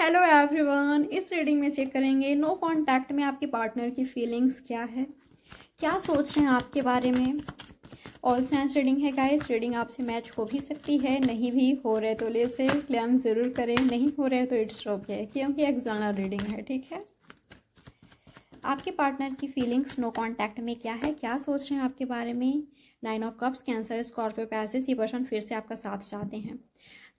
hello everyone इस reading में check करेंगे नो कांटेक्ट में आपके पार्टनर की फीलिंग्स क्या है क्या सोच रहे हैं आपके बारे में ऑल साइंस रीडिंग है गाइस रीडिंग आपसे मैच हो भी सकती है नहीं भी हो रहे तो ले से क्लेम ज़रूर करें नहीं हो रहे तो इट्स ओके क्योंकि जाना रीडिंग है ठीक है आपके पार्टनर की फीलिंग्स नो कॉन्टैक्ट में क्या है क्या सोच रहे हैं आपके बारे में nine of cups cancer Scorpio Pisces ये पर्सन फिर से आपका साथ चाहते हैं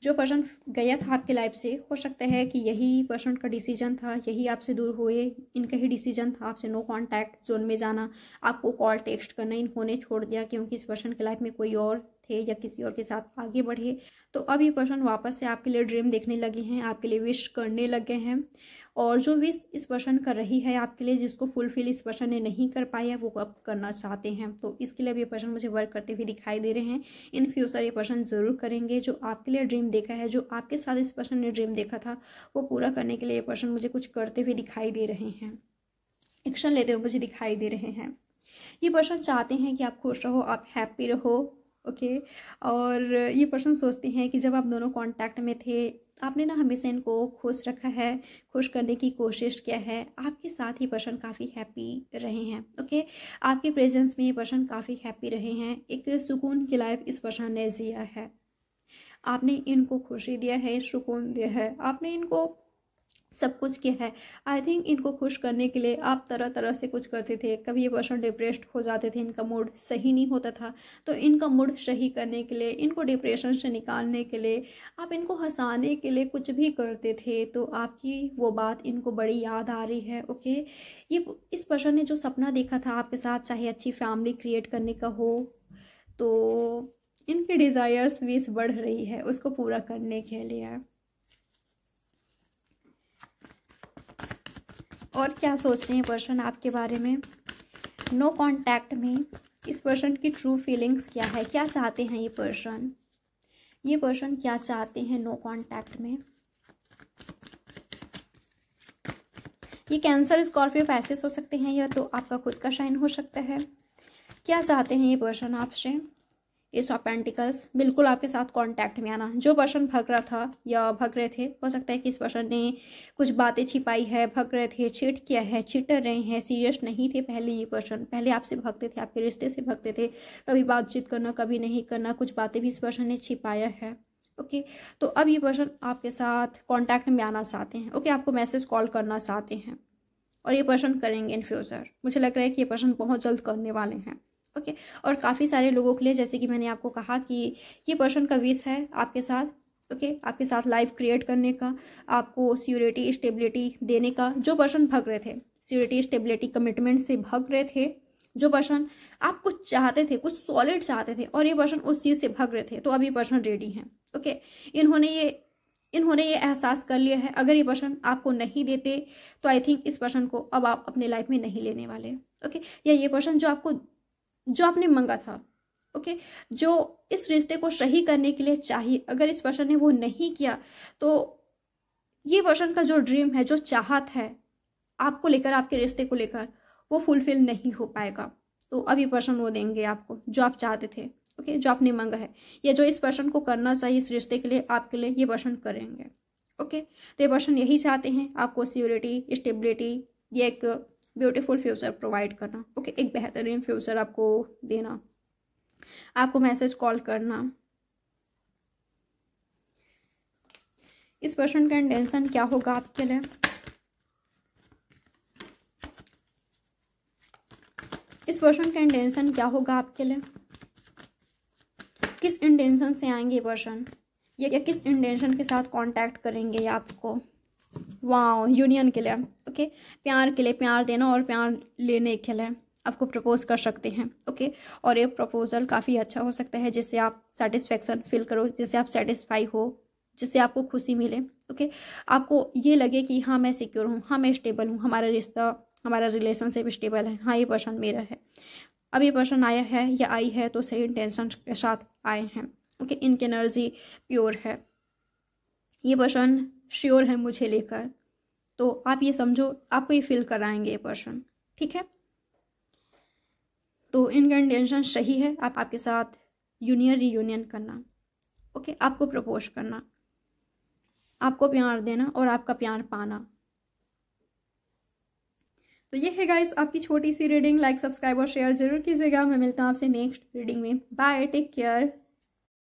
जो पर्सन गया था आपके लाइफ से हो सकता है कि यही पर्सन का डिसीजन था यही आपसे दूर हुए इनका ही डिसीजन था आपसे नो कांटेक्ट जोन में जाना आपको कॉल टेक्स्ट करना इन्होंने छोड़ दिया क्योंकि इस पर्सन के लाइफ में कोई और थे या किसी और के साथ आगे बढ़े तो अब ये पर्सन वापस से आपके लिए ड्रीम देखने लगे हैं आपके लिए विश करने लगे हैं और जो विश इस पर्सन कर रही है आपके लिए जिसको फुलफिल इस पर्सन ने नहीं कर पाया वो आप करना चाहते हैं तो इसके लिए अब ये पर्सन मुझे वर्क करते हुए दिखाई दे रहे हैं इन फ्यूचर ये पर्सन ज़रूर करेंगे जो आपके लिए ड्रीम देखा है जो आपके साथ इस पर्सन ने ड्रीम देखा था वो पूरा करने के लिए ये पर्सन मुझे कुछ करते हुए दिखाई दे रहे हैं एक्शन लेते हुए मुझे दिखाई दे रहे हैं ये पर्सन चाहते हैं कि आप खुश रहो आप हैप्पी रहो ओके और ये पर्सन सोचते हैं कि जब आप दोनों कांटेक्ट में थे आपने ना हमेशा इनको खुश रखा है खुश करने की कोशिश किया है आपके साथ ही पर्सन काफ़ी हैप्पी रहे हैं ओके आपके प्रेजेंस में ये पर्सन काफ़ी हैप्पी रहे हैं एक सुकून की लाइफ इस पर्सन ने जिया है आपने इनको खुशी दिया है सुकून दिया है आपने इनको सब कुछ किया है आई थिंक इनको खुश करने के लिए आप तरह तरह से कुछ करते थे कभी ये पर्सन डिप्रेस्ड हो जाते थे इनका मूड सही नहीं होता था तो इनका मूड सही करने के लिए इनको डिप्रेशन से निकालने के लिए आप इनको हंसाने के लिए कुछ भी करते थे तो आपकी वो बात इनको बड़ी याद आ रही है ओके ये इस पर्सन ने जो सपना देखा था आपके साथ चाहे अच्छी फैमिली क्रिएट करने का हो तो इनके डिज़ायर्स भी बढ़ रही है उसको पूरा करने के लिए और क्या सोच रहे हैं पर्सन आपके बारे में नो no में इस पर्सन की ट्रू फीलिंग्स क्या है क्या चाहते हैं ये पर्सन ये पर्सन क्या चाहते हैं नो कॉन्टैक्ट में ये कैंसर स्कॉर्पियो पैसेस हो सकते हैं या तो आपका खुद का शाइन हो सकता है क्या चाहते हैं ये पर्सन आपसे ये ऑफ बिल्कुल आपके साथ कांटेक्ट में आना जो पर्सन भग रहा था या भग रहे थे हो सकता है कि इस पर्सन ने कुछ बातें छिपाई है भग रहे थे चीट किया है चीटर रहे हैं सीरियस नहीं थे पहले ये पर्सन पहले आपसे भगते थे आपके रिश्ते से भगते थे कभी बातचीत करना कभी नहीं करना कुछ बातें भी इस पर्सन ने छिपाया है ओके तो अब ये पर्सन आपके साथ कॉन्टैक्ट में आना चाहते हैं ओके आपको मैसेज कॉल करना चाहते हैं और ये पर्सन करेंगे इन फ्यूचर मुझे लग रहा है कि ये पर्सन बहुत जल्द करने वाले हैं ओके और काफ़ी सारे लोगों के लिए जैसे कि मैंने आपको कहा कि ये पर्सन का विस है आपके साथ ओके okay, आपके साथ लाइफ क्रिएट करने का आपको सियोरिटी स्टेबिलिटी देने का जो पर्सन भग रहे थे सियोरिटी स्टेबिलिटी कमिटमेंट से भग रहे थे जो पर्सन आप कुछ चाहते थे कुछ सॉलिड चाहते थे और ये पर्सन उस चीज़ से भग रहे थे तो अब ये पर्सन रेडी हैं ओके इन्होंने ये इन्होंने ये एहसास कर लिया है अगर ये पर्सन आपको नहीं देते तो आई थिंक इस पर्सन को अब आप अपने लाइफ में नहीं लेने वाले ओके या ये पर्सन जो आपको जो आपने मंगा था ओके जो इस रिश्ते को सही करने के लिए चाहिए अगर इस पर्सन ने वो नहीं किया तो ये पर्सन का जो ड्रीम है जो चाहत है आपको लेकर आपके रिश्ते को लेकर वो फुलफिल नहीं हो पाएगा तो अब ये पर्सन वो देंगे आपको जो आप चाहते थे ओके जो आपने मंगा है या जो इस पर्सन को करना चाहिए इस रिश्ते के लिए आपके लिए ये पर्सन करेंगे ओके तो ये पर्सन यही चाहते हैं आपको सिक्योरिटी स्टेबिलिटी ये एक ब्यूटीफुल फ्यूचर प्रोवाइड करना ओके okay, एक बेहतरीन फ्यूचर आपको देना आपको मैसेज कॉल करना इस पर्सन का इंटेंशन क्या होगा आपके लिए इस पर्सन का इंटेंशन क्या होगा आपके लिए किस इंटेंशन से आएंगे पर्सन या किस इंटेंशन के साथ कांटेक्ट करेंगे आपको वाओ यूनियन के लिए ओके प्यार के लिए प्यार देना और प्यार लेने के लिए आपको प्रपोज कर सकते हैं ओके और ये प्रपोज़ल काफ़ी अच्छा हो सकता है जिससे आप सेटिस्फेक्शन फील करो जिससे आप सेटिस्फाई हो जिससे आपको खुशी मिले ओके आपको ये लगे कि हाँ मैं सिक्योर हूँ हाँ मैं स्टेबल हूँ हमारा रिश्ता हमारा रिलेशनशिप स्टेबल है हाँ ये पर्सन मेरा है अब ये पर्सन आया है या आई है तो सही इंटेंशन के साथ आए हैं ओके इनकी एनर्जी प्योर है ये पर्सन श्योर है मुझे लेकर तो आप ये समझो आपको ये फील कराएंगे ये पर्सन ठीक है तो इनका इंटेंशन सही है आप आपके साथ यूनियन रीयूनियन करना ओके आपको प्रपोज करना आपको प्यार देना और आपका प्यार पाना तो ये है गाइस आपकी छोटी सी रीडिंग लाइक सब्सक्राइब और शेयर जरूर कीजिएगा मैं मिलता हूँ आपसे नेक्स्ट रीडिंग में बाय टेक केयर